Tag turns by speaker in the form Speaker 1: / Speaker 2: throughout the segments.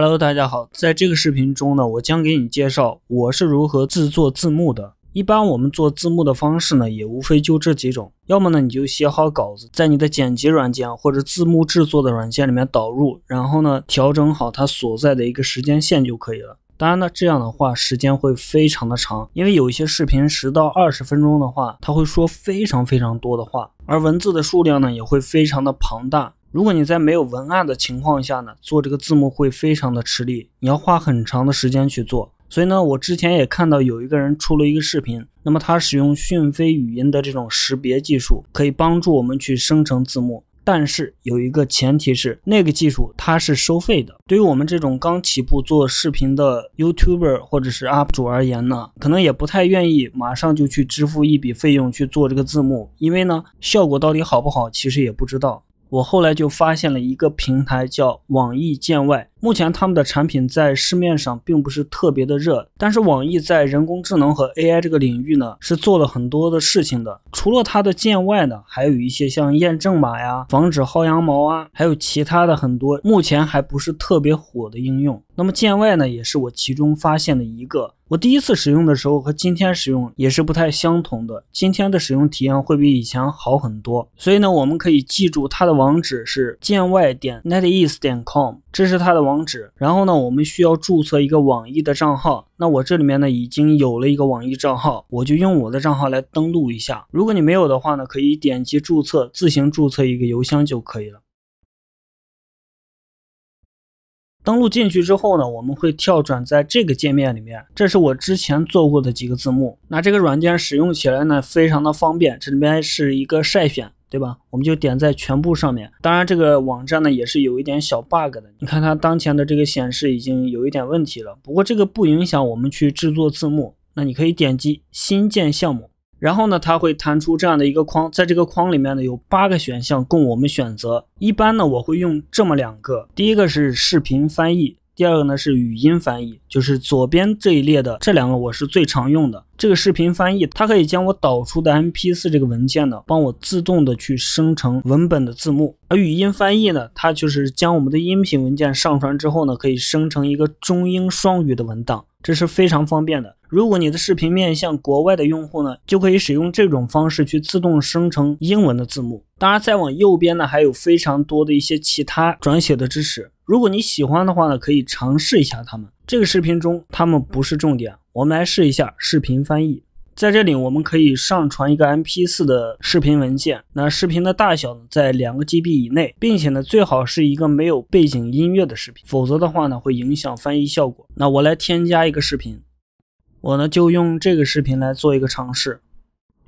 Speaker 1: Hello，大家好，在这个视频中呢，我将给你介绍我是如何制作字幕的。一般我们做字幕的方式呢，也无非就这几种，要么呢你就写好稿子，在你的剪辑软件或者字幕制作的软件里面导入，然后呢调整好它所在的一个时间线就可以了。当然呢，这样的话时间会非常的长，因为有一些视频十到二十分钟的话，它会说非常非常多的话，而文字的数量呢也会非常的庞大。如果你在没有文案的情况下呢，做这个字幕会非常的吃力，你要花很长的时间去做。所以呢，我之前也看到有一个人出了一个视频，那么他使用讯飞语音的这种识别技术，可以帮助我们去生成字幕。但是有一个前提是，那个技术它是收费的。对于我们这种刚起步做视频的 YouTuber 或者是 UP 主而言呢，可能也不太愿意马上就去支付一笔费用去做这个字幕，因为呢，效果到底好不好，其实也不知道。我后来就发现了一个平台，叫网易见外。目前他们的产品在市面上并不是特别的热，但是网易在人工智能和 AI 这个领域呢，是做了很多的事情的。除了它的建外呢，还有一些像验证码呀、防止薅羊毛啊，还有其他的很多，目前还不是特别火的应用。那么建外呢，也是我其中发现的一个。我第一次使用的时候和今天使用也是不太相同的，今天的使用体验会比以前好很多。所以呢，我们可以记住它的网址是建外点 netease 点 com。这是它的网址，然后呢，我们需要注册一个网易的账号。那我这里面呢，已经有了一个网易账号，我就用我的账号来登录一下。如果你没有的话呢，可以点击注册，自行注册一个邮箱就可以了。登录进去之后呢，我们会跳转在这个界面里面。这是我之前做过的几个字幕。那这个软件使用起来呢，非常的方便。这里面是一个筛选。对吧？我们就点在全部上面。当然，这个网站呢也是有一点小 bug 的。你看它当前的这个显示已经有一点问题了，不过这个不影响我们去制作字幕。那你可以点击新建项目，然后呢，它会弹出这样的一个框，在这个框里面呢有八个选项供我们选择。一般呢，我会用这么两个，第一个是视频翻译。第二个呢是语音翻译，就是左边这一列的这两个我是最常用的。这个视频翻译，它可以将我导出的 MP4 这个文件呢，帮我自动的去生成文本的字幕。而语音翻译呢，它就是将我们的音频文件上传之后呢，可以生成一个中英双语的文档，这是非常方便的。如果你的视频面向国外的用户呢，就可以使用这种方式去自动生成英文的字幕。当然，再往右边呢，还有非常多的一些其他转写的知识。如果你喜欢的话呢，可以尝试一下它们。这个视频中，它们不是重点。我们来试一下视频翻译。在这里，我们可以上传一个 MP4 的视频文件。那视频的大小在两个 GB 以内，并且呢，最好是一个没有背景音乐的视频，否则的话呢，会影响翻译效果。那我来添加一个视频，我呢就用这个视频来做一个尝试。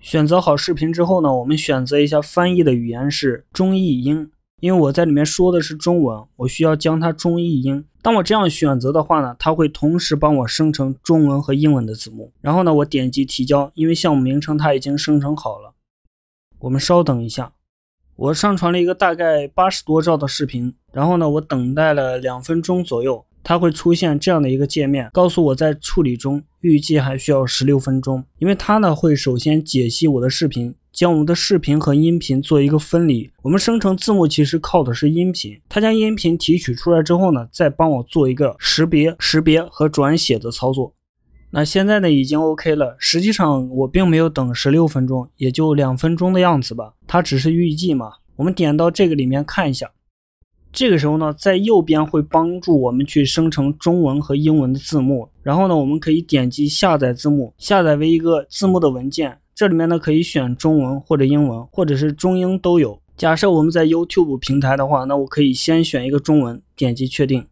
Speaker 1: 选择好视频之后呢，我们选择一下翻译的语言是中译英，因为我在里面说的是中文，我需要将它中译英。当我这样选择的话呢，它会同时帮我生成中文和英文的字幕。然后呢，我点击提交，因为项目名称它已经生成好了。我们稍等一下，我上传了一个大概八十多兆的视频，然后呢，我等待了两分钟左右。它会出现这样的一个界面，告诉我在处理中，预计还需要十六分钟。因为它呢会首先解析我的视频，将我们的视频和音频做一个分离。我们生成字幕其实靠的是音频，它将音频提取出来之后呢，再帮我做一个识别、识别和转写的操作。那现在呢已经 OK 了，实际上我并没有等十六分钟，也就两分钟的样子吧，它只是预计嘛。我们点到这个里面看一下。这个时候呢，在右边会帮助我们去生成中文和英文的字幕，然后呢，我们可以点击下载字幕，下载为一个字幕的文件。这里面呢，可以选中文或者英文，或者是中英都有。假设我们在 YouTube 平台的话，那我可以先选一个中文，点击确定，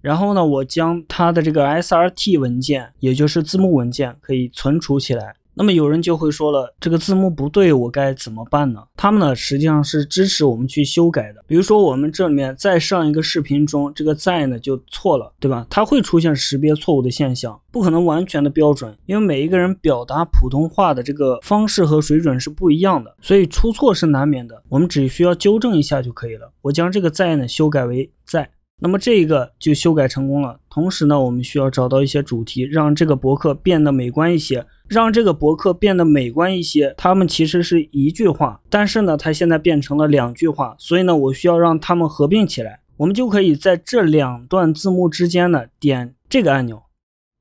Speaker 1: 然后呢，我将它的这个 SRT 文件，也就是字幕文件，可以存储起来。那么有人就会说了，这个字幕不对，我该怎么办呢？他们呢实际上是支持我们去修改的。比如说我们这里面在上一个视频中，这个在呢就错了，对吧？它会出现识别错误的现象，不可能完全的标准，因为每一个人表达普通话的这个方式和水准是不一样的，所以出错是难免的。我们只需要纠正一下就可以了。我将这个在呢修改为在。那么这个就修改成功了。同时呢，我们需要找到一些主题，让这个博客变得美观一些，让这个博客变得美观一些。它们其实是一句话，但是呢，它现在变成了两句话，所以呢，我需要让它们合并起来。我们就可以在这两段字幕之间呢，点这个按钮，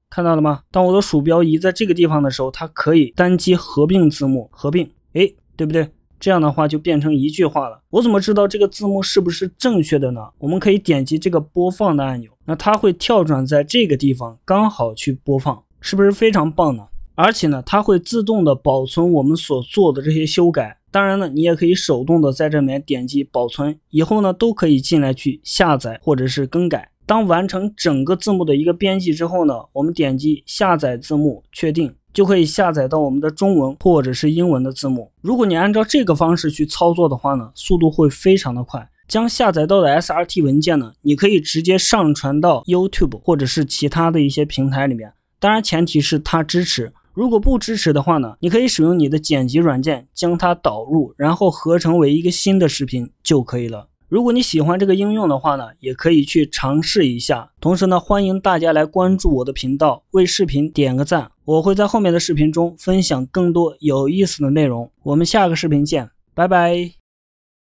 Speaker 1: 看到了吗？当我的鼠标移在这个地方的时候，它可以单击合并字幕，合并，哎，对不对？这样的话就变成一句话了。我怎么知道这个字幕是不是正确的呢？我们可以点击这个播放的按钮，那它会跳转在这个地方，刚好去播放，是不是非常棒呢？而且呢，它会自动的保存我们所做的这些修改。当然呢，你也可以手动的在这里面点击保存，以后呢都可以进来去下载或者是更改。当完成整个字幕的一个编辑之后呢，我们点击下载字幕，确定。就可以下载到我们的中文或者是英文的字幕。如果你按照这个方式去操作的话呢，速度会非常的快。将下载到的 SRT 文件呢，你可以直接上传到 YouTube 或者是其他的一些平台里面。当然前提是它支持，如果不支持的话呢，你可以使用你的剪辑软件将它导入，然后合成为一个新的视频就可以了。如果你喜欢这个应用的话呢，也可以去尝试一下。同时呢，欢迎大家来关注我的频道，为视频点个赞。我会在后面的视频中分享更多有意思的内容。我们下个视频见，拜拜。